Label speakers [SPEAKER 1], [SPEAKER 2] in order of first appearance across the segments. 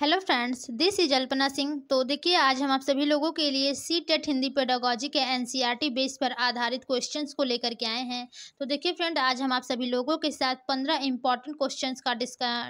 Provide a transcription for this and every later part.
[SPEAKER 1] hello friends this is Alpana Singh तो देखिए आज हम आप सभी लोगों के लिए C TET e Hindi pedagogy के एनसीईआरटी बेस e पर आधारित क्वेश्चंस को लेकर के आए हैं तो देखिए फ्रेंड आज हम आप सभी लोगों के साथ पंद्रह इंपॉर्टेंट क्वेश्चंस का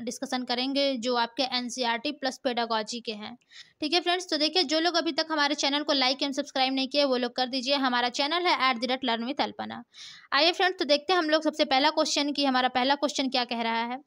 [SPEAKER 1] डिस्कशन करेंगे जो आपके एनसीईआरटी प्लस पेडागोजी के हैं ठीक है फ्रेंड्स तो देखिए जो लोग अभी तक हमारे चैनल को लाइक एंड सब्सक्राइब नहीं किए वो लोग कर दीजिए हमारा चैनल है at the rate learn with Alpana आइए फ्रेंड्स तो देखते हैं हम लोग सबसे पहला क्वेश्चन कि हमारा पहला क्वेश्चन क्या कह रहा है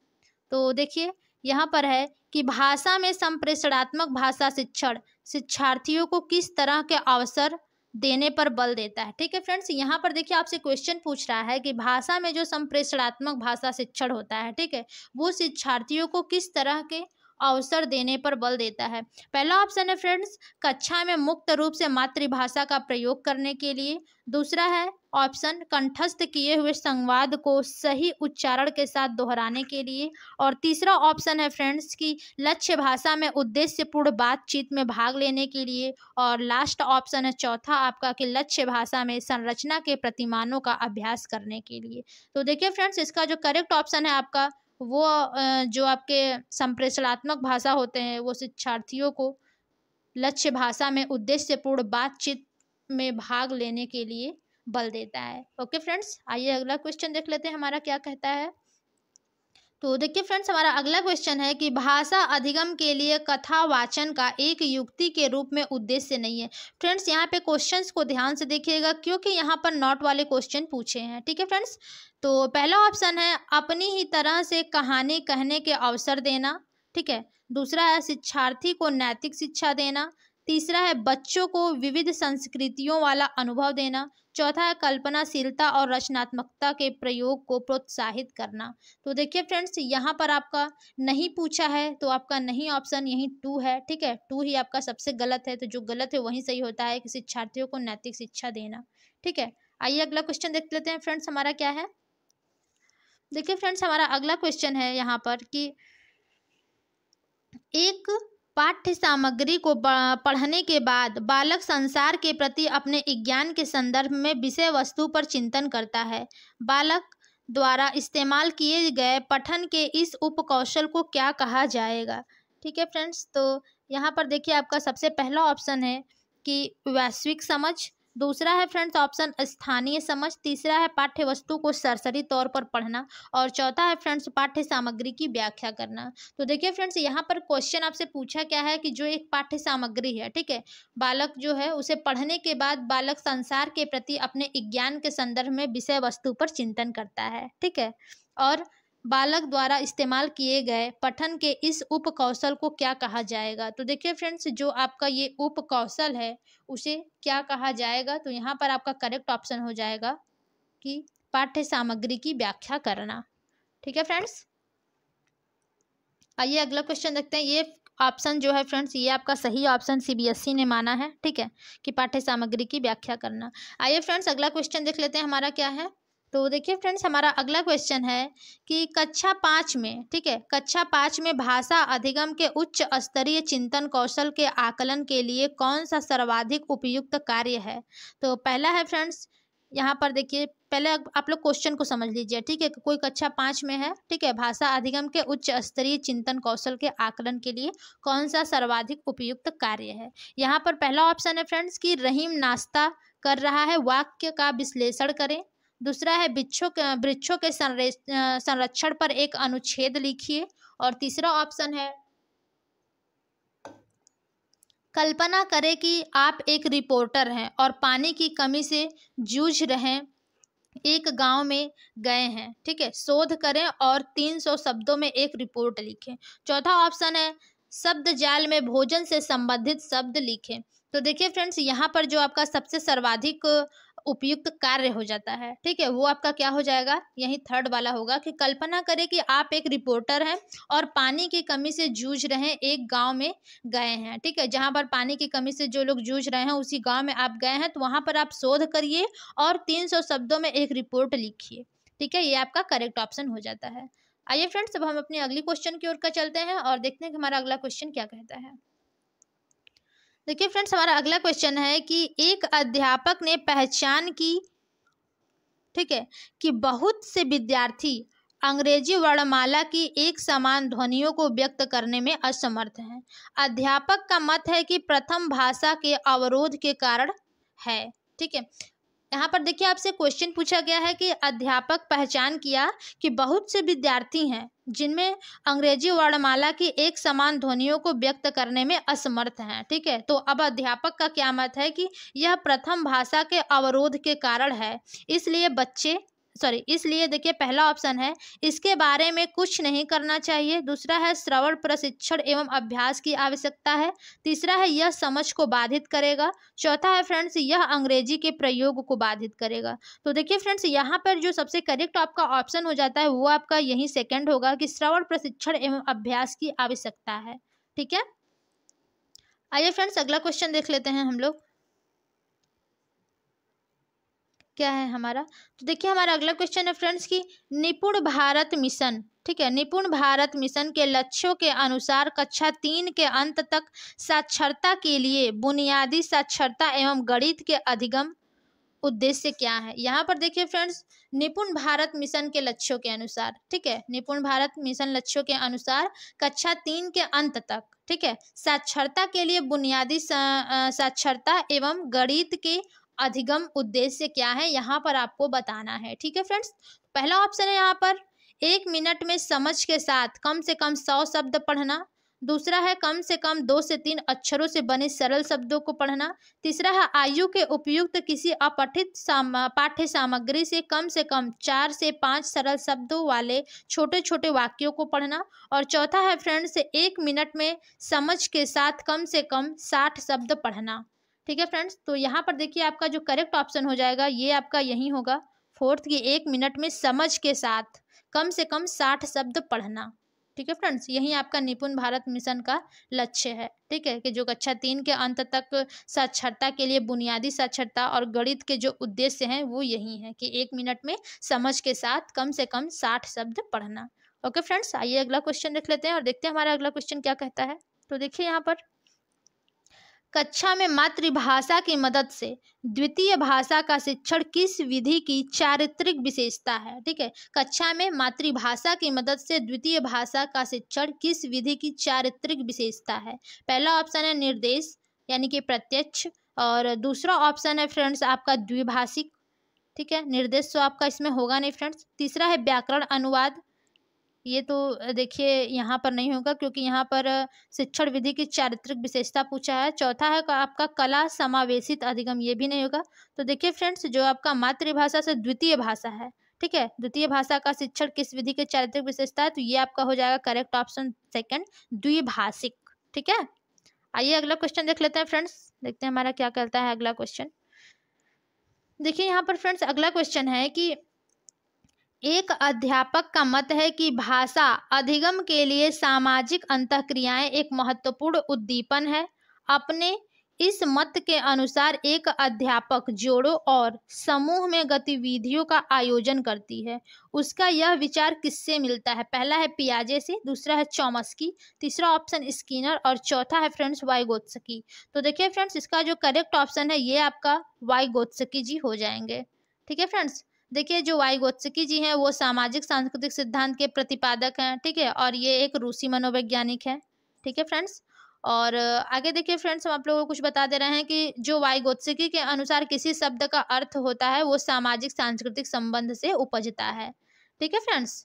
[SPEAKER 1] तो देखिए यहाँ पर है कि भाषा में संप्रेषणात्मक भाषा शिक्षण शिक्षार्थियों को किस तरह के अवसर देने पर बल देता है ठीक है फ्रेंड्स यहाँ पर देखिए आपसे क्वेश्चन पूछ रहा है कि भाषा में जो संप्रेषणात्मक भाषा शिक्षण होता है ठीक है वो शिक्षार्थियों को किस तरह के अवसर देने पर बल देता है पहला ऑप्शन है फ्रेंड्स कक्षा में मुक्त रूप से मातृभाषा का प्रयोग करने के लिए दूसरा है ऑप्शन कंठस्थ किए हुए संवाद को सही उच्चारण के साथ दोहराने के लिए और तीसरा ऑप्शन है फ्रेंड्स कि लक्ष्य भाषा में उद्देश्यपूर्ण बातचीत में भाग लेने के लिए और लास्ट ऑप्शन है चौथा आपका कि लक्ष्य भाषा में संरचना के प्रतिमानों का अभ्यास करने के लिए तो देखिए फ्रेंड्स इसका जो करेक्ट ऑप्शन है आपका वो जो आपके संप्रेषणात्मक भाषा होते हैं वो शिक्षार्थियों को लक्ष्य भाषा में उद्देश्यपूर्ण बातचीत में भाग लेने के लिए बल देता है ओके फ्रेंड्स आइए अगला क्वेश्चन देख लेते हैं हमारा क्या कहता है तो देखिए फ्रेंड्स हमारा अगला क्वेश्चन है कि भाषा अधिगम के लिए कथा वाचन का एक युक्ति के रूप में उद्देश्य नहीं है फ्रेंड्स यहाँ पे क्वेश्चंस को ध्यान से देखिएगा क्योंकि यहाँ पर नॉट वाले क्वेश्चन पूछे हैं ठीक है फ्रेंड्स तो पहला ऑप्शन है अपनी ही तरह से कहानी कहने के अवसर देना ठीक है दूसरा है शिक्षार्थी को नैतिक शिक्षा देना तीसरा है बच्चों को विविध संस्कृतियों वाला अनुभव देना चौथा है कल्पनाशीलता और रचनात्मकता के प्रयोग को प्रोत्साहित करना तो देखिए फ्रेंड्स यहाँ पर आपका नहीं पूछा है तो आपका नहीं ऑप्शन यही टू है ठीक है टू ही आपका सबसे गलत है तो जो गलत है वही सही होता है कि शिक्षार्थियों को नैतिक शिक्षा देना ठीक है आइए अगला क्वेश्चन देख लेते हैं फ्रेंड्स हमारा क्या है देखिए फ्रेंड्स हमारा अगला क्वेश्चन है यहाँ पर कि एक पाठ्य सामग्री को पढ़ने के बाद बालक संसार के प्रति अपने ज्ञान के संदर्भ में विषय वस्तु पर चिंतन करता है बालक द्वारा इस्तेमाल किए गए पठन के इस उपकौशल को क्या कहा जाएगा ठीक है फ्रेंड्स तो यहाँ पर देखिए आपका सबसे पहला ऑप्शन है कि वैश्विक समझ दूसरा है फ्रेंड्स ऑप्शन स्थानीय समझ तीसरा है पाठ्य वस्तु को सरसरी तौर पर पढ़ना और चौथा है फ्रेंड्स पाठ्य सामग्री की व्याख्या करना तो देखिए फ्रेंड्स यहाँ पर क्वेश्चन आपसे पूछा क्या है कि जो एक पाठ्य सामग्री है ठीक है बालक जो है उसे पढ़ने के बाद बालक संसार के प्रति अपने ज्ञान के संदर्भ में विषय वस्तु पर चिंतन करता है ठीक है और बालक द्वारा इस्तेमाल किए गए पठन के इस उप कौशल को क्या कहा जाएगा तो देखिए फ्रेंड्स जो आपका ये उप कौशल है उसे क्या कहा जाएगा तो यहाँ पर आपका करेक्ट ऑप्शन हो जाएगा कि पाठ्य सामग्री की व्याख्या करना ठीक है फ्रेंड्स आइए अगला क्वेश्चन देखते हैं ये ऑप्शन जो है फ्रेंड्स ये आपका सही ऑप्शन सीबीएसई e ने माना है ठीक है कि पाठ्य सामग्री की व्याख्या करना आइए फ्रेंड्स अगला क्वेश्चन देख लेते हैं हमारा क्या है तो देखिए फ्रेंड्स हमारा अगला क्वेश्चन है कि कक्षा पाँच में ठीक है कक्षा पाँच में भाषा अधिगम के उच्च स्तरीय चिंतन कौशल के आकलन के लिए कौन सा सर्वाधिक उपयुक्त कार्य है तो पहला है फ्रेंड्स यहाँ पर देखिए पहले आप लोग क्वेश्चन को समझ लीजिए ठीक है कोई कक्षा पाँच में है ठीक है भाषा अधिगम के उच्च स्तरीय चिंतन कौशल के आकलन के लिए कौन सा सर्वाधिक उपयुक्त कार्य है यहाँ पर पहला ऑप्शन है फ्रेंड्स कि रहीम नाश्ता कर रहा है वाक्य का विश्लेषण करें दूसरा है वृक्षों के वृक्षों के संरक्षण पर एक अनुच्छेद लिखिए और तीसरा ऑप्शन है कल्पना करें कि आप एक रिपोर्टर हैं और पानी की कमी से जूझ रहे एक गांव में गए हैं ठीक है शोध करें और 300 शब्दों में एक रिपोर्ट लिखें चौथा ऑप्शन है शब्द जाल में भोजन से संबंधित शब्द लिखें तो देखिए फ्रेंड्स यहाँ पर जो आपका सबसे सर्वाधिक उपयुक्त कार्य हो जाता है ठीक है वो आपका क्या हो जाएगा यही थर्ड वाला होगा कि कल्पना करें कि आप एक रिपोर्टर हैं और पानी की कमी से जूझ रहे हैं एक गांव में गए हैं ठीक है जहां पर पानी की कमी से जो लोग जूझ रहे हैं उसी गांव में आप गए हैं तो वहां पर आप शोध करिए और तीन सौ शब्दों में एक रिपोर्ट लिखिए ठीक है ये आपका करेक्ट ऑप्शन हो जाता है आइए फ्रेंड्स अब हम अपने अगली क्वेश्चन की ओर का चलते हैं और देखते हैं कि हमारा अगला क्वेश्चन क्या कहता है देखिए फ्रेंड्स हमारा अगला क्वेश्चन है कि एक अध्यापक ने पहचान की ठीक है कि बहुत से विद्यार्थी अंग्रेजी वर्णमाला की एक समान ध्वनियों को व्यक्त करने में असमर्थ हैं अध्यापक का मत है कि प्रथम भाषा के अवरोध के कारण है ठीक है यहाँ पर देखिए आपसे क्वेश्चन पूछा गया है कि अध्यापक पहचान किया कि बहुत से विद्यार्थी हैं जिनमें अंग्रेजी वर्णमाला की एक समान ध्वनियों को व्यक्त करने में असमर्थ हैं ठीक है तो अब अध्यापक का क्या मत है कि यह प्रथम भाषा के अवरोध के कारण है इसलिए बच्चे सॉरी इसलिए देखिए पहला ऑप्शन है इसके बारे में कुछ नहीं करना चाहिए दूसरा है श्रवण प्रशिक्षण एवं अभ्यास की आवश्यकता है तीसरा है यह समझ को बाधित करेगा चौथा है फ्रेंड्स यह अंग्रेजी के प्रयोग को बाधित करेगा तो देखिए फ्रेंड्स यहाँ पर जो सबसे करेक्ट आपका ऑप्शन हो जाता है वो आपका यही सेकेंड होगा कि श्रवण प्रशिक्षण एवं अभ्यास की आवश्यकता है ठीक है आइए फ्रेंड्स अगला क्वेश्चन देख लेते हैं हम लोग क्या है हमारा तो देखिए हमारा अगला क्वेश्चन है फ्रेंड्स की निपुण भारत मिशन ठीक है निपुण भारत मिशन के लक्ष्यों के अनुसार कक्षा तीन के अंत तक साक्षरता के लिए बुनियादी साक्षरता एवं गणित के अधिगम उद्देश्य क्या है यहाँ पर देखिए फ्रेंड्स निपुण भारत मिशन के लक्ष्यों के अनुसार ठीक है निपुण भारत मिशन लक्ष्यों के अनुसार कक्षा तीन के अंत तक ठीक है साक्षरता के लिए बुनियादी साक्षरता एवं गणित के अधिगम उद्देश्य क्या है यहाँ पर आपको बताना है ठीक है फ्रेंड्स पहला ऑप्शन है यहाँ पर एक मिनट में समझ के साथ कम से कम सौ शब्द पढ़ना दूसरा है कम से कम दो से तीन अक्षरों से बने सरल शब्दों को पढ़ना तीसरा है आयु के उपयुक्त किसी अपठित साम, पाठ्य सामग्री से कम से कम चार से पाँच सरल शब्दों वाले छोटे छोटे वाक्यों को पढ़ना और चौथा है फ्रेंड्स एक मिनट में समझ के साथ कम से कम साठ शब्द पढ़ना ठीक है फ्रेंड्स तो यहाँ पर देखिए आपका जो करेक्ट ऑप्शन हो जाएगा ये आपका यही होगा फोर्थ की एक मिनट में समझ के साथ कम से कम साठ शब्द पढ़ना ठीक है फ्रेंड्स यही आपका निपुण भारत मिशन का लक्ष्य है ठीक है कि जो कक्षा तीन के अंत तक साक्षरता के लिए बुनियादी साक्षरता और गणित के जो उद्देश्य हैं वो यही है कि एक मिनट में समझ के साथ कम से कम साठ शब्द पढ़ना ओके फ्रेंड्स आइए अगला क्वेश्चन देख लेते हैं और देखते हैं हमारा अगला क्वेश्चन क्या कहता है तो देखिए यहाँ पर कक्षा में मातृभाषा की मदद से द्वितीय भाषा का शिक्षण किस विधि की चारित्रिक विशेषता है ठीक है कक्षा में मातृभाषा की मदद से द्वितीय भाषा का शिक्षण किस विधि की चारित्रिक विशेषता है पहला ऑप्शन है निर्देश यानी कि प्रत्यक्ष और दूसरा ऑप्शन है फ्रेंड्स आपका द्विभाषिक ठीक है निर्देश तो आपका इसमें होगा नहीं फ्रेंड्स तीसरा है व्याकरण अनुवाद ये तो देखिए यहाँ पर नहीं होगा क्योंकि यहाँ पर शिक्षण विधि की चारित्रिक विशेषता पूछा है चौथा है का आपका कला समावेशित अधिगम ये भी नहीं होगा तो देखिए फ्रेंड्स जो आपका मातृभाषा से द्वितीय भाषा है ठीक है द्वितीय भाषा का शिक्षण किस विधि की चारित्रिक विशेषता है तो ये आपका हो जाएगा करेक्ट ऑप्शन सेकेंड द्विभाषिक ठीक है आइए अगला क्वेश्चन देख लेते हैं फ्रेंड्स देखते हैं हमारा क्या कहता है अगला क्वेश्चन देखिए यहाँ पर फ्रेंड्स अगला क्वेश्चन है कि एक अध्यापक का मत है कि भाषा अधिगम के लिए सामाजिक अंतक्रियाएं एक महत्वपूर्ण उद्दीपन है अपने इस मत के अनुसार एक अध्यापक जोड़ों और समूह में गतिविधियों का आयोजन करती है उसका यह विचार किससे मिलता है पहला है पियाजे से दूसरा है चौमस्की तीसरा ऑप्शन स्किनर और चौथा है फ्रेंड्स वाइगोत्सकी तो देखिए फ्रेंड्स इसका जो करेक्ट ऑप्शन है ये आपका वाइगोत्सकी जी हो जाएंगे ठीक है फ्रेंड्स देखिए जो गोत्सकी जी हैं वो सामाजिक सांस्कृतिक सिद्धांत के प्रतिपादक हैं ठीक है और ये एक रूसी मनोवैज्ञानिक है ठीक है फ्रेंड्स और आगे देखिए फ्रेंड्स हम आप लोगों को कुछ बता दे रहे हैं कि जो गोत्सकी के अनुसार किसी शब्द का अर्थ होता है वो सामाजिक सांस्कृतिक संबंध से उपजता है ठीक है फ्रेंड्स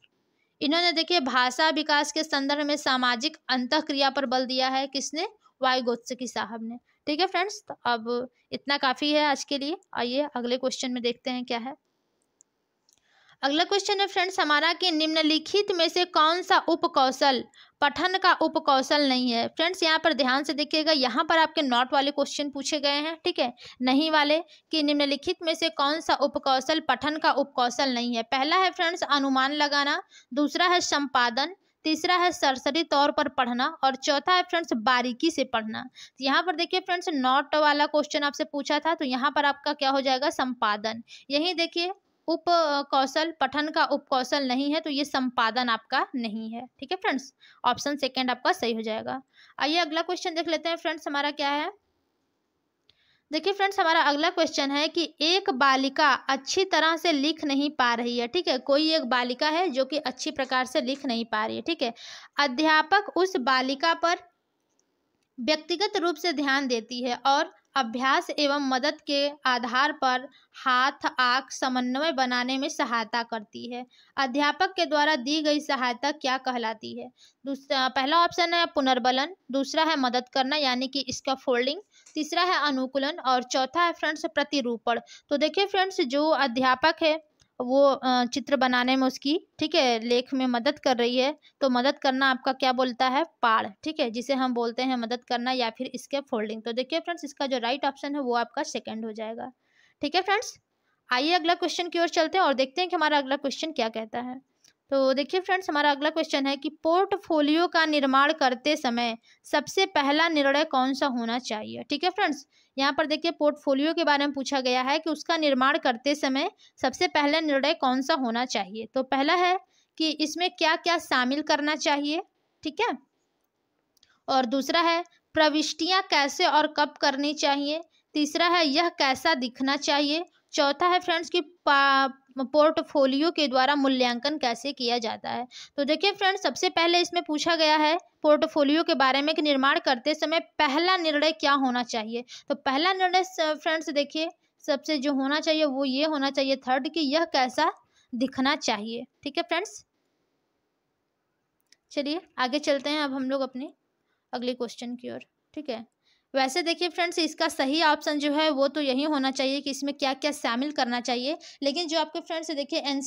[SPEAKER 1] इन्होंने देखिए भाषा विकास के संदर्भ में सामाजिक अंत क्रिया पर बल दिया है किसने गोत्सकी साहब ने ठीक है फ्रेंड्स तो अब इतना काफ़ी है आज के लिए आइए अगले क्वेश्चन में देखते हैं क्या है अगला क्वेश्चन है फ्रेंड्स हमारा कि निम्नलिखित में से कौन सा उपकौशल पठन का उपकौशल नहीं है फ्रेंड्स यहाँ पर ध्यान से देखिएगा यहाँ पर आपके नॉट वाले क्वेश्चन पूछे गए हैं ठीक है नहीं वाले कि निम्नलिखित में से कौन सा उपकौशल पठन का उपकौशल नहीं है पहला है फ्रेंड्स अनुमान लगाना दूसरा है संपादन तीसरा है सरसरी तौर पर पढ़ना और चौथा है फ्रेंड्स बारीकी से पढ़ना तो यहाँ पर देखिए फ्रेंड्स नॉट वाला क्वेश्चन आपसे पूछा था तो यहाँ पर आपका क्या हो जाएगा संपादन यही देखिए उप कौशल पठन का उप कौशल नहीं है तो ये संपादन आपका नहीं है ठीक है फ्रेंड्स ऑप्शन सेकेंड आपका सही हो जाएगा आइए अगला क्वेश्चन देख लेते हैं फ्रेंड्स हमारा क्या है देखिए फ्रेंड्स हमारा अगला क्वेश्चन है कि एक बालिका अच्छी तरह से लिख नहीं पा रही है ठीक है कोई एक बालिका है जो कि अच्छी प्रकार से लिख नहीं पा रही है ठीक है अध्यापक उस बालिका पर व्यक्तिगत रूप से ध्यान देती है और अभ्यास एवं मदद के आधार पर हाथ आँख समन्वय बनाने में सहायता करती है अध्यापक के द्वारा दी गई सहायता क्या कहलाती है दूसरा पहला ऑप्शन है पुनर्बलन दूसरा है मदद करना यानी कि इसका फोल्डिंग तीसरा है अनुकूलन और चौथा है फ्रेंड्स प्रतिरूपण तो देखिए फ्रेंड्स जो अध्यापक है वो चित्र बनाने में उसकी ठीक है लेख में मदद कर रही है तो मदद करना आपका क्या बोलता है पाड़ ठीक है जिसे हम बोलते हैं मदद करना या फिर इसके फोल्डिंग तो देखिए फ्रेंड्स इसका जो राइट ऑप्शन है वो आपका सेकेंड हो जाएगा ठीक है फ्रेंड्स आइए अगला क्वेश्चन की ओर चलते हैं और देखते हैं कि हमारा अगला क्वेश्चन क्या कहता है तो देखिए फ्रेंड्स हमारा अगला क्वेश्चन है कि पोर्टफोलियो का निर्माण करते समय सबसे पहला निर्णय कौन सा होना चाहिए ठीक है फ्रेंड्स यहाँ पर देखिए पोर्टफोलियो के बारे में पूछा गया है कि उसका निर्माण करते समय सबसे पहला निर्णय कौन सा होना चाहिए तो पहला है कि इसमें क्या क्या शामिल करना चाहिए ठीक है और दूसरा है प्रविष्टियाँ कैसे और कब करनी चाहिए तीसरा है यह कैसा दिखना चाहिए चौथा है फ्रेंड्स की पोर्टफोलियो के द्वारा मूल्यांकन कैसे किया जाता है तो देखिए फ्रेंड्स सबसे पहले इसमें पूछा गया है पोर्टफोलियो के बारे में कि निर्माण करते समय पहला निर्णय क्या होना चाहिए तो पहला निर्णय फ्रेंड्स देखिए सबसे जो होना चाहिए वो ये होना चाहिए थर्ड कि यह कैसा दिखना चाहिए ठीक है फ्रेंड्स चलिए आगे चलते हैं अब हम लोग अपने अगले क्वेश्चन की ओर ठीक है वैसे देखिए फ्रेंड्स इसका सही ऑप्शन जो है वो तो यही होना चाहिए कि इसमें क्या क्या शामिल करना चाहिए लेकिन जो आपके फ्रेंड्स देखिए एन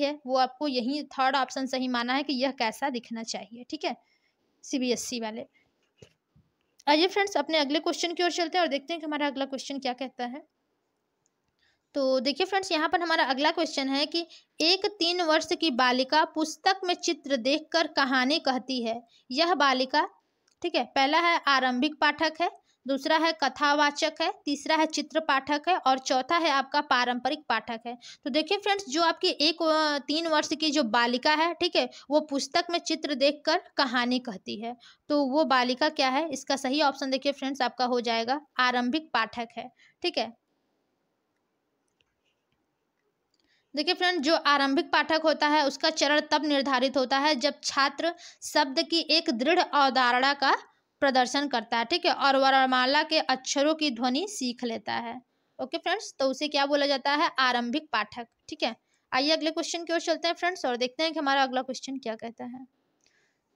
[SPEAKER 1] है वो आपको यही थर्ड ऑप्शन सही माना है कि यह कैसा दिखना चाहिए ठीक है सी वाले आइए फ्रेंड्स अपने अगले क्वेश्चन की ओर चलते हैं और देखते हैं कि हमारा अगला क्वेश्चन क्या कहता है तो देखिए फ्रेंड्स यहाँ पर हमारा अगला क्वेश्चन है कि एक तीन वर्ष की बालिका पुस्तक में चित्र देखकर कहानी कहती है यह बालिका ठीक है पहला है आरंभिक पाठक है दूसरा है कथावाचक है तीसरा है चित्र पाठक है और चौथा है आपका पारंपरिक पाठक है तो देखिए फ्रेंड्स जो आपकी एक तीन वर्ष की जो बालिका है ठीक है वो पुस्तक में चित्र देखकर कहानी कहती है तो वो बालिका क्या है इसका सही ऑप्शन देखिए फ्रेंड्स आपका हो जाएगा आरंभिक पाठक है ठीक है देखिए फ्रेंड जो आरंभिक पाठक होता है उसका चरण तब निर्धारित होता है जब छात्र शब्द की एक दृढ़ अवधारणा का प्रदर्शन करता है ठीक है और वर्णमाला के अक्षरों की ध्वनि सीख लेता है ओके फ्रेंड्स तो उसे क्या बोला जाता है आरंभिक पाठक ठीक है आइए अगले क्वेश्चन की ओर चलते हैं फ्रेंड्स और देखते हैं कि हमारा अगला क्वेश्चन क्या कहता है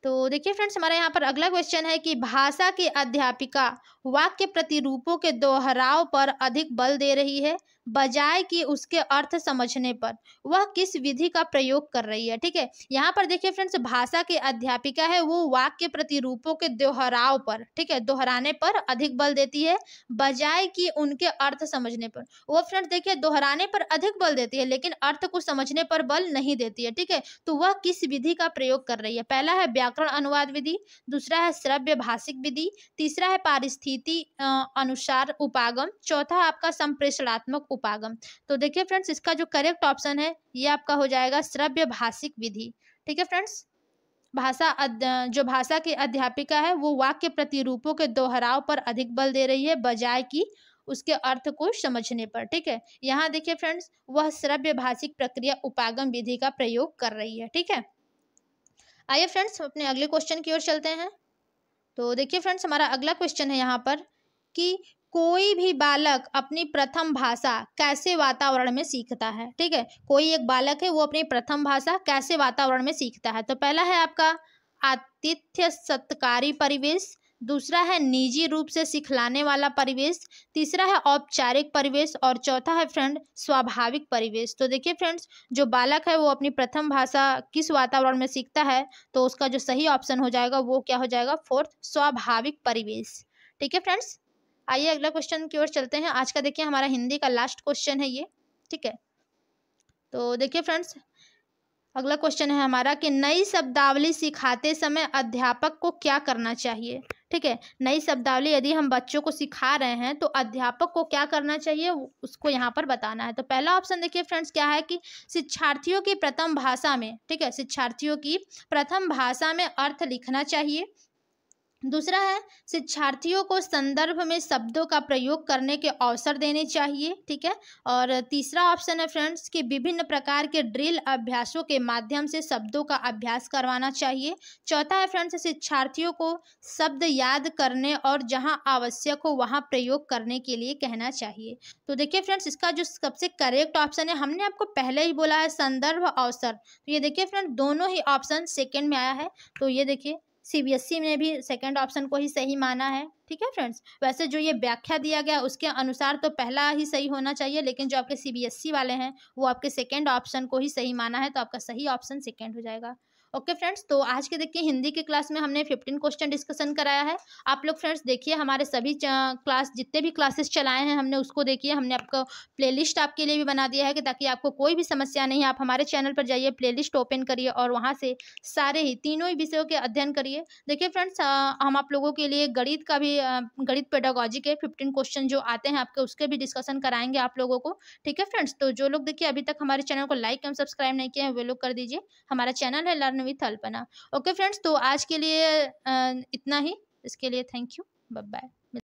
[SPEAKER 1] तो देखिए फ्रेंड्स हमारा यहाँ पर अगला क्वेश्चन है कि भाषा की अध्यापिका वाक्य प्रतिरूपों के दोहराव पर अधिक बल दे रही है बजाय कि उसके अर्थ समझने पर वह किस विधि का प्रयोग कर रही है ठीक है यहाँ पर देखिए फ्रेंड्स भाषा की अध्यापिका है वो वाक्य प्रतिरूपों के दोहराव पर ठीक है दोहराने पर अधिक बल देती है बजाय कि उनके अर्थ समझने पर वो फ्रेंड्स देखिए दोहराने पर अधिक बल देती है लेकिन अर्थ को समझने पर बल नहीं देती है ठीक है तो वह किस विधि का प्रयोग कर रही है पहला है व्याकरण अनुवाद विधि दूसरा है श्रव्य भाषिक विधि तीसरा है पारिस्थिति अनुसार उपागम चौथा आपका संप्रेषणात्मक उपागम तो देखिए फ्रेंड्स इसका जो करेक्ट ऑप्शन है ये आपका हो जाएगा श्रव्य भाषिक विधि ठीक है फ्रेंड्स भाषा जो भाषा की अध्यापिका है वो वाक्य प्रतिरूपों के दोहराव पर अधिक बल दे रही है बजाय की उसके अर्थ को समझने पर ठीक है यहाँ देखिए फ्रेंड्स वह श्रव्य भाषिक प्रक्रिया उपागम विधि का प्रयोग कर रही है ठीक है आइए फ्रेंड्स अपने अगले क्वेश्चन की ओर चलते हैं तो देखिए फ्रेंड्स हमारा अगला क्वेश्चन है यहाँ पर कि कोई भी बालक अपनी प्रथम भाषा कैसे वातावरण में सीखता है ठीक है कोई एक बालक है वो अपनी प्रथम भाषा कैसे वातावरण में सीखता है तो पहला है आपका आतिथ्य सत्कारी परिवेश दूसरा है निजी रूप से सिखलाने वाला परिवेश तीसरा है औपचारिक परिवेश और चौथा है फ्रेंड स्वाभाविक परिवेश तो देखिए फ्रेंड्स जो बालक है वो अपनी प्रथम भाषा किस वातावरण में सीखता है तो उसका जो सही ऑप्शन हो जाएगा वो क्या हो जाएगा फोर्थ स्वाभाविक परिवेश ठीक है फ्रेंड्स आइए अगला क्वेश्चन की ओर चलते हैं आज का देखिए हमारा हिंदी का लास्ट क्वेश्चन है ये ठीक है तो देखिए फ्रेंड्स अगला क्वेश्चन है हमारा कि नई शब्दावली सिखाते समय अध्यापक को क्या करना चाहिए ठीक है नई शब्दावली यदि हम बच्चों को सिखा रहे हैं तो अध्यापक को क्या करना चाहिए उसको यहाँ पर बताना है तो पहला ऑप्शन देखिए फ्रेंड्स क्या है कि शिक्षार्थियों की प्रथम भाषा में ठीक है शिक्षार्थियों की प्रथम भाषा में अर्थ लिखना चाहिए दूसरा है शिक्षार्थियों को संदर्भ में शब्दों का प्रयोग करने के अवसर देने चाहिए ठीक है और तीसरा ऑप्शन है फ्रेंड्स कि विभिन्न प्रकार के ड्रिल अभ्यासों के माध्यम से शब्दों का अभ्यास करवाना चाहिए चौथा है फ्रेंड्स शिक्षार्थियों को शब्द याद करने और जहां आवश्यक हो वहां प्रयोग करने के लिए कहना चाहिए तो देखिए फ्रेंड्स इसका जो सबसे करेक्ट ऑप्शन है हमने आपको पहले ही बोला है संदर्भ अवसर तो ये देखिए फ्रेंड्स दोनों ही ऑप्शन सेकेंड में आया है तो ये देखिए सीबीएसई e ने भी सेकंड ऑप्शन को ही सही माना है ठीक है फ्रेंड्स वैसे जो ये व्याख्या दिया गया उसके अनुसार तो पहला ही सही होना चाहिए लेकिन जो आपके सीबीएसई e वाले हैं वो आपके सेकेंड ऑप्शन को ही सही माना है तो आपका सही ऑप्शन सेकेंड हो जाएगा ओके फ्रेंड्स तो आज के देखिए हिंदी के क्लास में हमने फिफ्टीन क्वेश्चन डिस्कशन कराया है आप लोग फ्रेंड्स देखिए हमारे सभी क्लास जितने भी क्लासेस चलाए हैं हमने उसको देखिए हमने आपको प्लेलिस्ट आपके लिए भी बना दिया है कि ताकि आपको कोई भी समस्या नहीं आप हमारे चैनल पर जाइए प्ले ओपन करिए और वहाँ से सारे ही तीनों ही विषयों के अध्ययन करिए देखिए फ्रेंड्स हम आप लोगों के लिए गणित का भी गणित पेडोगॉजी के फिफ्टीन क्वेश्चन जो आते हैं आपके उसके भी डिस्कशन कराएंगे आप लोगों को ठीक है फ्रेंड्स तो जो लोग देखिए अभी तक हमारे चैनल को लाइक एवं सब्सक्राइब नहीं किए हैं वे लोग कर दीजिए हमारा चैनल है learn learn with Alpana okay friends तो आज के लिए इतना ही इसके लिए थैंक यू बाय